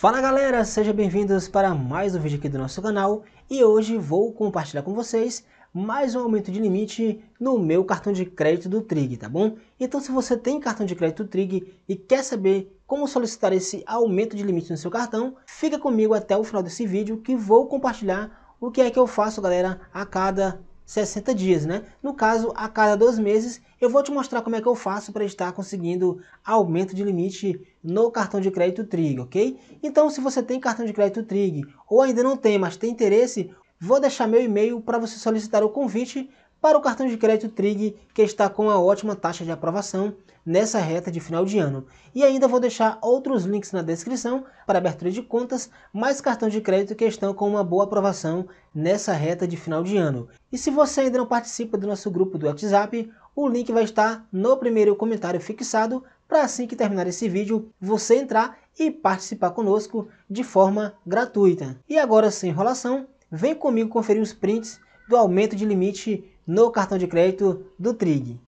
Fala galera, sejam bem-vindos para mais um vídeo aqui do nosso canal e hoje vou compartilhar com vocês mais um aumento de limite no meu cartão de crédito do Trig, tá bom? Então se você tem cartão de crédito Trig e quer saber como solicitar esse aumento de limite no seu cartão, fica comigo até o final desse vídeo que vou compartilhar o que é que eu faço galera a cada 60 dias, né? No caso, a cada dois meses, eu vou te mostrar como é que eu faço para estar conseguindo aumento de limite no cartão de crédito Trig, ok? Então, se você tem cartão de crédito Trig ou ainda não tem, mas tem interesse, vou deixar meu e-mail para você solicitar o convite para o cartão de crédito Trig, que está com uma ótima taxa de aprovação nessa reta de final de ano. E ainda vou deixar outros links na descrição para abertura de contas, mais cartão de crédito que estão com uma boa aprovação nessa reta de final de ano. E se você ainda não participa do nosso grupo do WhatsApp, o link vai estar no primeiro comentário fixado para assim que terminar esse vídeo você entrar e participar conosco de forma gratuita. E agora sem enrolação, vem comigo conferir os prints do aumento de limite no cartão de crédito do TRIG.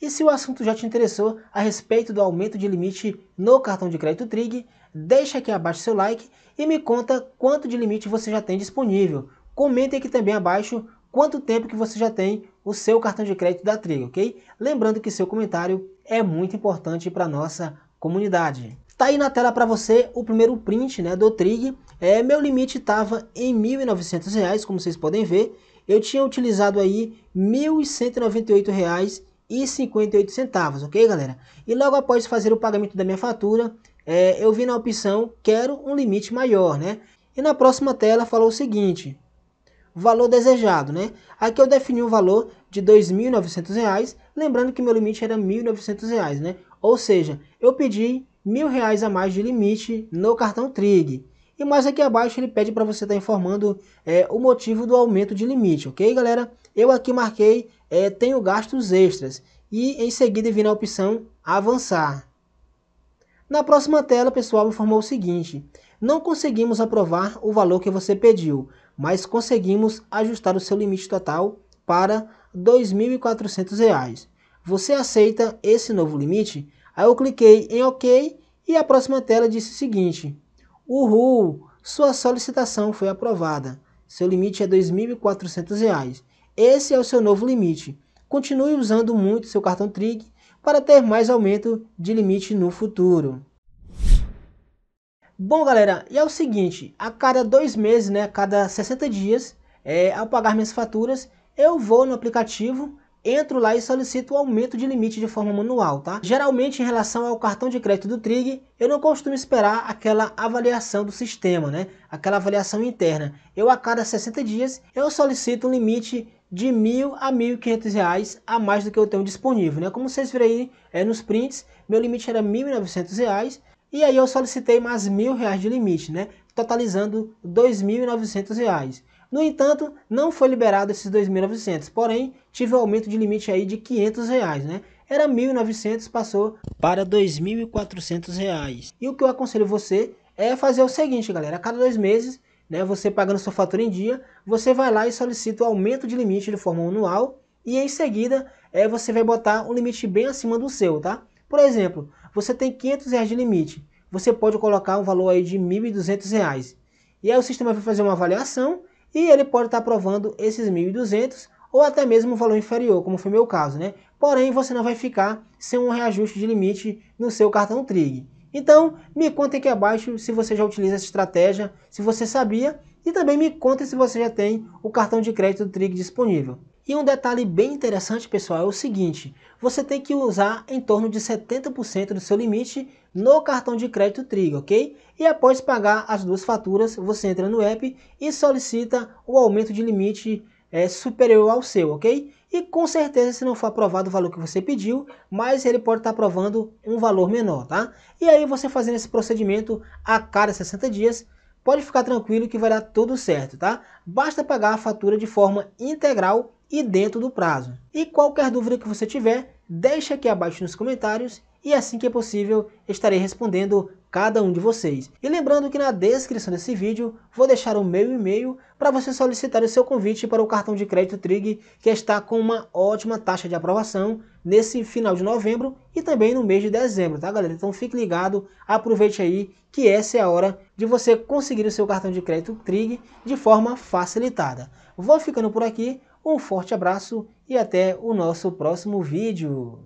E se o assunto já te interessou a respeito do aumento de limite no cartão de crédito TRIG, deixa aqui abaixo seu like e me conta quanto de limite você já tem disponível. Comente aqui também abaixo quanto tempo que você já tem o seu cartão de crédito da TRIG, ok? Lembrando que seu comentário é muito importante para a nossa comunidade. Tá aí na tela para você o primeiro print né, do Trig. É, meu limite estava em R$ 1.900, como vocês podem ver. Eu tinha utilizado aí R$ 1.198,58, ok galera? E logo após fazer o pagamento da minha fatura, é, eu vi na opção quero um limite maior, né? E na próxima tela falou o seguinte, valor desejado, né? Aqui eu defini um valor de R$ 2.900, lembrando que meu limite era R$ 1.900, né? Ou seja, eu pedi mil reais a mais de limite no cartão Trig. E mais aqui abaixo ele pede para você estar tá informando é, o motivo do aumento de limite, ok galera? Eu aqui marquei é, tenho gastos extras e em seguida vi na opção avançar. Na próxima tela pessoal informou o seguinte, não conseguimos aprovar o valor que você pediu, mas conseguimos ajustar o seu limite total para R$ 2.400. Você aceita esse novo limite? Aí eu cliquei em OK e a próxima tela disse o seguinte, Uhul, sua solicitação foi aprovada, seu limite é R$ 2.400. Esse é o seu novo limite. Continue usando muito seu cartão TRIG para ter mais aumento de limite no futuro. Bom galera, e é o seguinte, a cada dois meses, né, a cada 60 dias, é, ao pagar minhas faturas, eu vou no aplicativo entro lá e solicito o aumento de limite de forma manual, tá? Geralmente, em relação ao cartão de crédito do Trig, eu não costumo esperar aquela avaliação do sistema, né? Aquela avaliação interna. Eu, a cada 60 dias, eu solicito um limite de mil a mil quinhentos reais a mais do que eu tenho disponível, né? Como vocês viram aí é, nos prints, meu limite era mil e reais e aí eu solicitei mais mil reais de limite, né? Totalizando dois mil e reais. No entanto, não foi liberado esses 2.900, porém tive um aumento de limite aí de 500 reais, né? Era 1.900, passou para 2.400 reais. E o que eu aconselho você é fazer o seguinte, galera, a cada dois meses, né, você pagando sua fatura em dia, você vai lá e solicita o aumento de limite de forma anual e em seguida é, você vai botar um limite bem acima do seu, tá? Por exemplo, você tem 500 reais de limite, você pode colocar um valor aí de 1.200 reais. E aí o sistema vai fazer uma avaliação e ele pode estar provando esses 1.200 ou até mesmo um valor inferior, como foi meu caso, né? Porém, você não vai ficar sem um reajuste de limite no seu cartão Trig. Então, me conta aqui abaixo se você já utiliza essa estratégia, se você sabia, e também me conta se você já tem o cartão de crédito Trig disponível. E um detalhe bem interessante, pessoal, é o seguinte, você tem que usar em torno de 70% do seu limite no cartão de crédito Trigo, ok? E após pagar as duas faturas, você entra no app e solicita o aumento de limite é, superior ao seu, ok? E com certeza, se não for aprovado o valor que você pediu, mas ele pode estar tá aprovando um valor menor, tá? E aí você fazendo esse procedimento a cada 60 dias, pode ficar tranquilo que vai dar tudo certo, tá? Basta pagar a fatura de forma integral e dentro do prazo. E qualquer dúvida que você tiver, deixe aqui abaixo nos comentários e assim que é possível estarei respondendo cada um de vocês. E lembrando que na descrição desse vídeo vou deixar o meu e-mail para você solicitar o seu convite para o cartão de crédito Trig, que está com uma ótima taxa de aprovação nesse final de novembro e também no mês de dezembro, tá galera? Então fique ligado, aproveite aí que essa é a hora de você conseguir o seu cartão de crédito Trig de forma facilitada. Vou ficando por aqui, um forte abraço e até o nosso próximo vídeo.